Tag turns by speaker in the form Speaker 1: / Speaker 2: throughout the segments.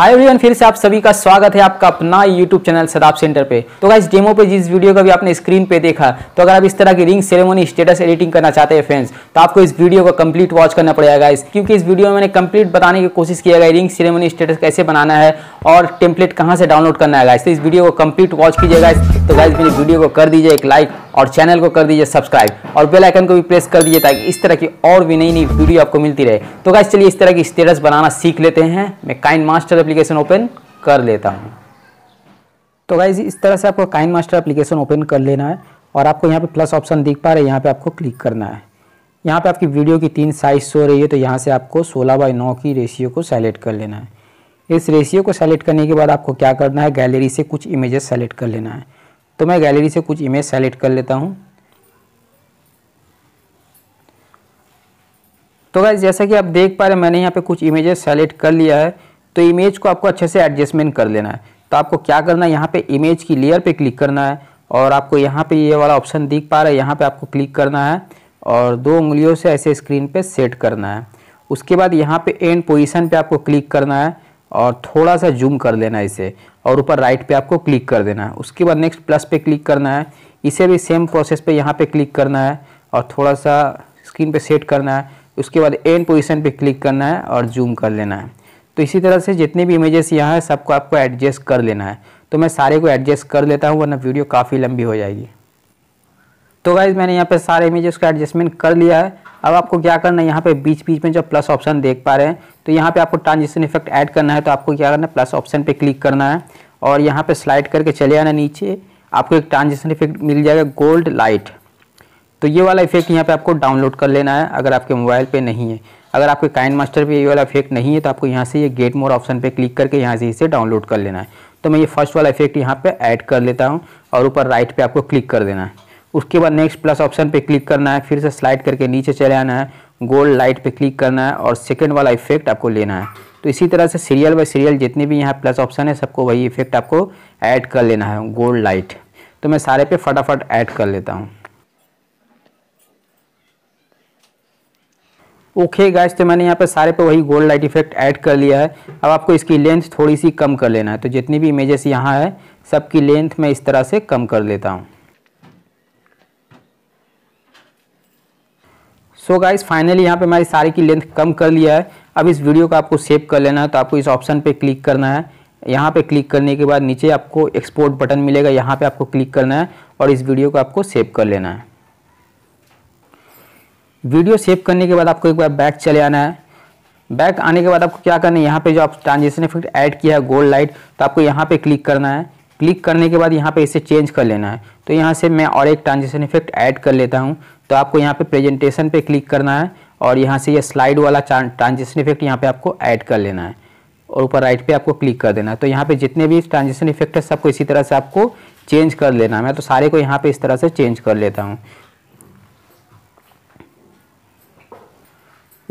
Speaker 1: Hi everyone फिर से आप सभी का स्वागत है आपका अपना यूट्यूब चैनल सदाब सेंटर पे तो इस डेमो पे जिस वीडियो का भी आपने स्क्रीन पे देखा तो अगर आप इस तरह की रिंग सेरेमनी स्टेटस एडिटिंग करना चाहते हैं फ्रेंड्स तो आपको इस वीडियो को कंप्लीट वॉच करना पड़ेगा गाइस क्योंकि इस वीडियो में मैंने कंप्लीट बताने की कोशिश किया गया रिंग सेरेमनी स्टेटस कैसे बनाना है और टेम्पलेट कहाँ से डाउनलोड करना है गाइस तो इस वीडियो को कंप्लीट वॉच कीजिएगा तो गाइस मेरी वीडियो को कर दीजिए एक लाइक और चैनल को कर दीजिए सब्सक्राइब और बेल आइकन को भी प्रेस कर दीजिए ताकि इस तरह की और भी नई नई वीडियो आपको मिलती रहे तो गाइस चलिए इस तरह की स्टेटस बनाना सीख लेते हैं मैं काइन मास्टर एप्लीकेशन ओपन कर लेता हूँ तो गाइज इस तरह से आपको काइन मास्टर एप्लीकेशन ओपन कर लेना है और आपको यहाँ पर प्लस ऑप्शन दिख पा रहे यहाँ पर आपको क्लिक करना है यहाँ पर आपकी वीडियो की तीन साइज शो रही है तो यहाँ से आपको सोलह बाई नौ की रेशियो को सेलेक्ट कर लेना है इस रेशियो को सेलेक्ट करने के बाद आपको क्या करना है गैलरी से कुछ इमेजेस सेलेक्ट कर लेना है तो मैं गैलरी से कुछ इमेज सेलेक्ट कर लेता हूँ तो गाइज जैसा कि आप देख पा रहे हैं मैंने यहाँ पे कुछ इमेजेस सेलेक्ट कर लिया है तो इमेज को आपको अच्छे से एडजस्टमेंट कर लेना है तो आपको क्या करना है यहाँ पे इमेज की लेयर पे क्लिक करना है और आपको यहाँ पे ये यह वाला ऑप्शन दिख पा रहा है यहाँ पे आपको क्लिक करना है और दो उंगलियों से ऐसे स्क्रीन पे सेट करना है उसके बाद यहाँ पे एंड पोजिशन पर आपको क्लिक करना है और थोड़ा सा जूम कर लेना है इसे और ऊपर राइट पे आपको क्लिक कर देना है उसके बाद नेक्स्ट प्लस पे क्लिक करना है इसे भी सेम प्रोसेस पे यहाँ पे क्लिक करना है और थोड़ा सा स्क्रीन पे सेट करना है उसके बाद एंड पोजीशन पे क्लिक करना है और जूम कर लेना है तो इसी तरह से जितने भी इमेजेस यहाँ हैं सबको आपको एडजस्ट कर लेना है तो मैं सारे को एडजस्ट कर लेता हूँ वरना वीडियो काफ़ी लंबी हो जाएगी तो गाइज मैंने यहाँ पे सारे इमेज उसका एडजस्टमेंट कर लिया है अब आपको क्या करना है यहाँ पे बीच बीच में जो प्लस ऑप्शन देख पा रहे हैं तो यहाँ पे आपको ट्रांजिशन इफेक्ट ऐड करना है तो आपको क्या करना है प्लस ऑप्शन पे क्लिक करना है और यहाँ पे स्लाइड करके चले आना नीचे आपको एक ट्रांजिशन इफेक्ट मिल जाएगा गोल्ड लाइट तो ये वाला इफेक्ट यहाँ पर आपको डाउनलोड कर लेना है अगर आपके मोबाइल पर नहीं है अगर आपके काइन मास्टर पर ये वाला इफेक्ट नहीं है तो आपको यहाँ से ये गेट मोर ऑप्शन पर क्लिक करके यहाँ से इसे डाउनलोड कर लेना है तो मैं ये फर्स्ट वाला इफेक्ट यहाँ पर ऐड कर लेता हूँ और ऊपर राइट पर आपको क्लिक कर देना है उसके बाद नेक्स्ट प्लस ऑप्शन पे क्लिक करना है फिर से स्लाइड करके नीचे चले आना है गोल्ड लाइट पे क्लिक करना है और सेकंड वाला इफेक्ट आपको लेना है तो इसी तरह से सीरियल बाई सीरियल जितने भी यहाँ प्लस ऑप्शन है सबको वही इफेक्ट आपको ऐड कर लेना है गोल्ड लाइट तो मैं सारे पे फटाफट ऐड कर लेता हूँ ओके okay गाइस तो मैंने यहाँ पे सारे पे वही गोल्ड लाइट इफेक्ट ऐड कर लिया है अब आपको इसकी लेंथ थोड़ी सी कम कर लेना है तो जितनी भी इमेजेस यहाँ है सबकी लेंथ मैं इस तरह से कम कर लेता हूँ सो गाइज फाइनली यहाँ पे हमारी सारी की लेंथ कम कर लिया है अब इस वीडियो को आपको सेव कर लेना है तो आपको इस ऑप्शन पे क्लिक करना है यहाँ पे क्लिक करने के बाद नीचे आपको एक्सपोर्ट बटन मिलेगा यहाँ पे आपको क्लिक करना है और इस वीडियो को आपको सेव कर लेना है वीडियो सेव करने के बाद आपको एक बार बैक चले आना है बैक आने के बाद आपको क्या करना है यहाँ पे जो आप ट्रांजेक्शन इफेक्ट ऐड किया है गोल्ड लाइट तो आपको यहाँ पे क्लिक करना है क्लिक करने के बाद यहाँ पे इसे चेंज कर लेना है तो यहाँ से मैं और एक ट्रांजेक्शन इफेक्ट ऐड कर लेता हूँ तो आपको यहाँ पे प्रेजेंटेशन पे क्लिक करना है और यहाँ से ये यह स्लाइड वाला ट्रांजिशन इफेक्ट यहाँ पे आपको ऐड कर लेना है और ऊपर राइट पे आपको क्लिक कर देना है तो यहाँ पे जितने भी ट्रांजिशन इफेक्ट है सबको इसी तरह से आपको चेंज कर लेना है मैं तो सारे को यहाँ पे इस तरह से चेंज कर लेता हूँ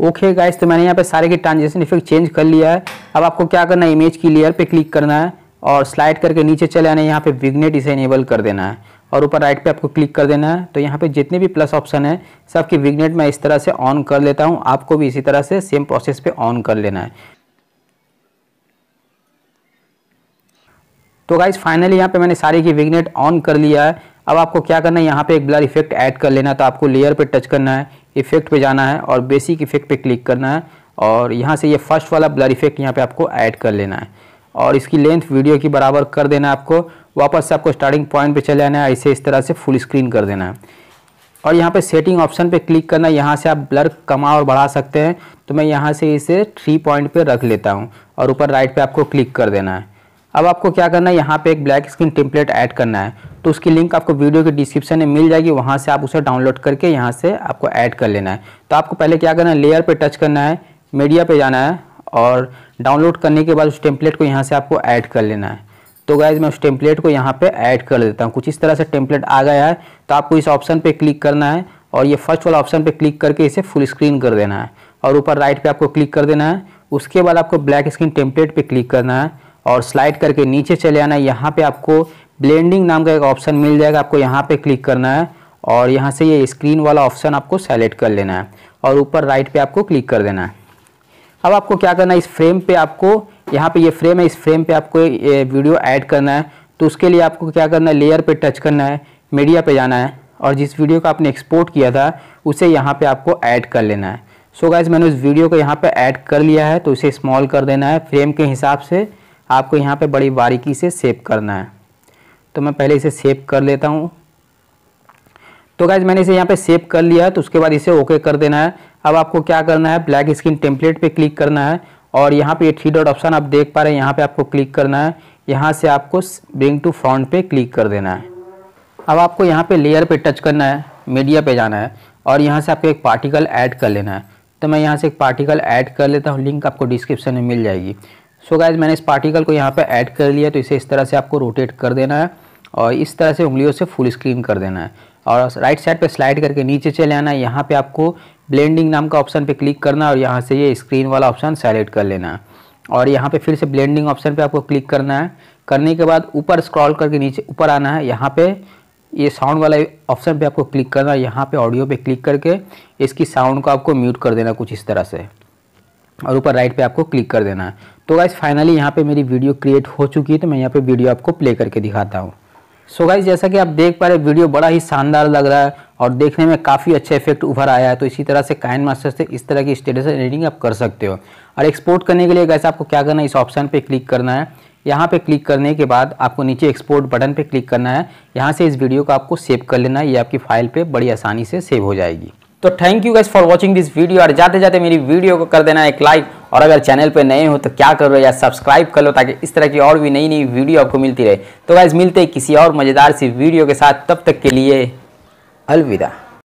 Speaker 1: ओके गाइस तो मैंने यहाँ पे सारे के ट्रांजिशन इफेक्ट चेंज कर लिया है अब आपको क्या करना है इमेज की लेयर पे क्लिक करना है और स्लाइड करके नीचे चले आना है यहाँ पे विग्नेट इसे इनेबल कर देना है और ऊपर राइट पे आपको क्लिक कर देना है तो यहाँ पे जितने भी प्लस ऑप्शन है सबकी विग्नेट मैं इस तरह से ऑन कर लेता हूँ आपको भी इसी तरह से सेम प्रोसेस पे ऑन कर लेना है तो गाइज फाइनली यहाँ पे मैंने सारी की विग्नेट ऑन कर लिया है अब आपको क्या करना है यहाँ पे एक ब्लर इफेक्ट ऐड कर लेना है तो आपको लेयर पर टच करना है इफेक्ट पे जाना है और बेसिक इफेक्ट पे क्लिक करना है और यहाँ से ये फर्स्ट वाला ब्लर इफेक्ट यहाँ पे आपको ऐड कर लेना है और इसकी लेंथ वीडियो की बराबर कर देना है आपको वापस से आपको स्टार्टिंग पॉइंट पे चले आना है ऐसे इस तरह से फुल स्क्रीन कर देना है और यहाँ पे सेटिंग ऑप्शन पे क्लिक करना यहाँ से आप ब्लर कमा और बढ़ा सकते हैं तो मैं यहाँ से इसे थ्री पॉइंट पे रख लेता हूँ और ऊपर राइट पे आपको क्लिक कर देना है अब आपको क्या करना है यहाँ पे एक ब्लैक स्क्रीन टेम्पलेट ऐड करना है तो उसकी लिंक आपको वीडियो के डिस्क्रिप्शन में मिल जाएगी वहाँ से आप उसे डाउनलोड करके यहाँ से आपको ऐड कर लेना है तो आपको पहले क्या करना है लेयर पर टच करना है मीडिया पर जाना है और डाउनलोड करने के बाद उस टेम्पलेट को यहाँ से आपको ऐड कर लेना है तो गाइज मैं उस टेम्पलेट को यहाँ पे ऐड कर देता हूँ कुछ इस तरह से टेम्पलेट आ गया है तो आपको इस ऑप्शन पे क्लिक करना है और ये फर्स्ट वाला ऑप्शन पे क्लिक करके इसे फुल स्क्रीन कर देना है और ऊपर राइट पे आपको क्लिक कर देना है उसके बाद आपको ब्लैक स्क्रीन टेम्पलेट पर क्लिक करना है और स्लाइड करके नीचे चले आना है यहाँ पे आपको ब्लेंडिंग नाम का एक ऑप्शन मिल जाएगा आपको यहाँ पे क्लिक करना है और यहाँ से ये स्क्रीन वाला ऑप्शन आपको सेलेक्ट कर लेना है और ऊपर राइट पर आपको क्लिक कर देना है अब आपको क्या करना है इस फ्रेम पे आपको यहाँ पे ये फ्रेम है इस फ्रेम पे आपको ये वीडियो ऐड करना है तो उसके लिए आपको क्या करना है लेयर पे टच करना है मीडिया पे जाना है और जिस वीडियो को आपने एक्सपोर्ट किया था उसे यहाँ पे आपको ऐड कर लेना है सो so गाइज मैंने उस वीडियो को यहाँ पे ऐड कर लिया है तो उसे स्मॉल कर देना है फ्रेम के हिसाब से आपको यहाँ पर बड़ी बारीकी से सेव करना है तो मैं पहले इसे सेव कर लेता हूँ तो गाइज मैंने इसे यहाँ पर सेव कर लिया है तो उसके बाद इसे ओके कर देना है अब आपको क्या करना है ब्लैक स्क्रीन टेम्पलेट पर क्लिक करना है और यहाँ पे ये थ्री डॉट ऑप्शन आप देख पा रहे हैं यहाँ पे आपको क्लिक करना है यहाँ से आपको ब्रिंग टू फ्रंट पे क्लिक कर देना है अब आपको यहाँ पे लेयर पे टच करना है मीडिया पे जाना है और यहाँ से आपको एक पार्टिकल ऐड कर लेना है तो मैं यहाँ से एक पार्टिकल ऐड कर लेता हूँ लिंक आपको डिस्क्रिप्शन में मिल जाएगी सो गायज गाइज मैंने इस पार्टिकल को यहाँ पर ऐड कर लिया तो इसे इस तरह से आपको रोटेट कर देना है और इस तरह से उंगलियों से फुल स्क्रीन कर देना है और राइट साइड पर स्लाइड करके नीचे चले आना है यहाँ पर आपको ब्लेंडिंग नाम का ऑप्शन पे क्लिक करना और यहाँ से ये स्क्रीन वाला ऑप्शन सेलेक्ट कर लेना है और यहाँ पे फिर से ब्लेंडिंग ऑप्शन पे आपको क्लिक करना है करने के बाद ऊपर स्क्रॉल करके नीचे ऊपर आना है यहाँ पे ये साउंड वाला ऑप्शन पे आपको क्लिक करना है यहाँ पे ऑडियो पे क्लिक करके इसकी साउंड को आपको म्यूट कर देना कुछ इस तरह से और ऊपर राइट पे आपको क्लिक कर देना है तो गाइज फाइनली यहाँ पर मेरी वीडियो क्रिएट हो चुकी है तो मैं यहाँ पर वीडियो आपको प्ले करके दिखाता हूँ सो so गाइज जैसा कि आप देख पा रहे वीडियो बड़ा ही शानदार लग रहा है और देखने में काफ़ी अच्छा इफेक्ट उभर आया है तो इसी तरह से काइन मास्टर से इस तरह की स्टेटस एडिटिंग आप कर सकते हो और एक्सपोर्ट करने के लिए कैसे आपको क्या करना है इस ऑप्शन पे क्लिक करना है यहाँ पे क्लिक करने के बाद आपको नीचे एक्सपोर्ट बटन पे क्लिक करना है यहाँ से इस वीडियो को आपको सेव कर लेना है ये आपकी फाइल पे बड़ी आसानी से सेव हो जाएगी तो thank you guys for watching this video और जाते जाते मेरी वीडियो को कर देना एक लाइक और अगर चैनल पे नए हो तो क्या करो या सब्सक्राइब कर लो ताकि इस तरह की और भी नई नई वीडियो आपको मिलती रहे तो गैस मिलते किसी और मज़ेदार सी वीडियो के साथ तब तक के लिए Alvida.